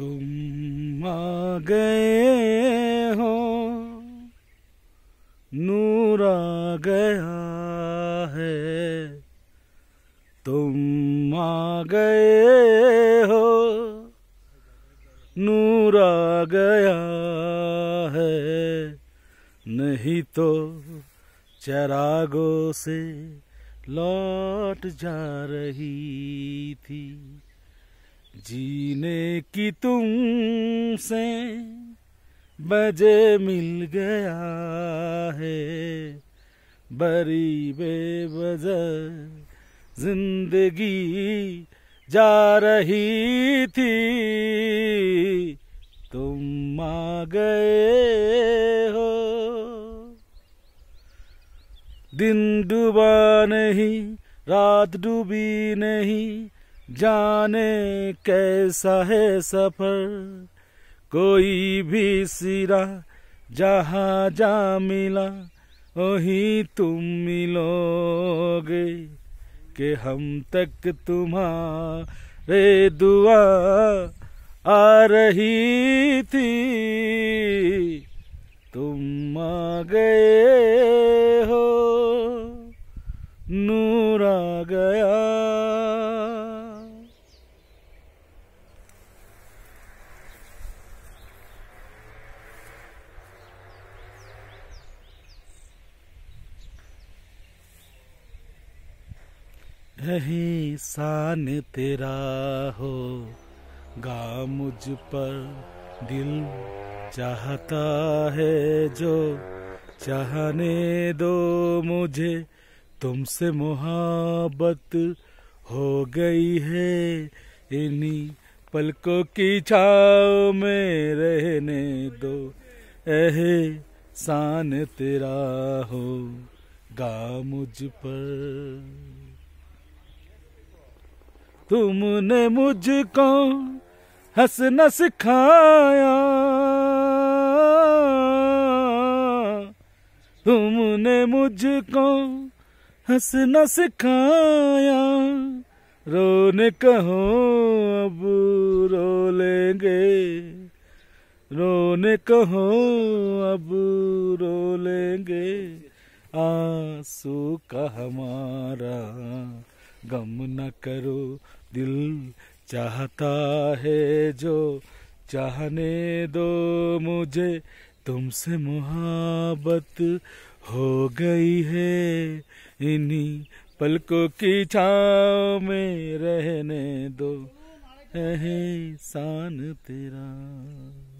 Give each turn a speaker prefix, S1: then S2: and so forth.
S1: तुम आ गए हो नूर आ गया है तुम आ गए हो नूर आ गया है नहीं तो चरागों से लौट जा रही थी जीने की तुमसे बजे मिल गया है बरी बेवजह जिंदगी जा रही थी तुम आ गए हो दिन डूबा नहीं रात डूबी नहीं जाने कैसा है सफर कोई भी सिरा जहाँ जा मिला वही तुम मिलोगे के हम तक तुम्हारे दुआ आ रही थी तुम आ गए हो नूर आ गया यही तेरा हो गा मुझ पर दिल चाहता है जो चाहने दो मुझे तुमसे मोहब्बत हो गई है इन्हीं पलकों की छाव में रहने दो एहे शान तेरा हो गा मुझ पर तुमने मुझको हंसना सिखाया तुमने मुझको हंसना सिखाया रोने कहो अब रो लेंगे रोने कहो अब रो लेंगे आंसू का हमारा गम न करो दिल चाहता है जो चाहने दो मुझे तुमसे मुहब्बत हो गई है इन्हीं पलकों की छाव में रहने दो एहसान तेरा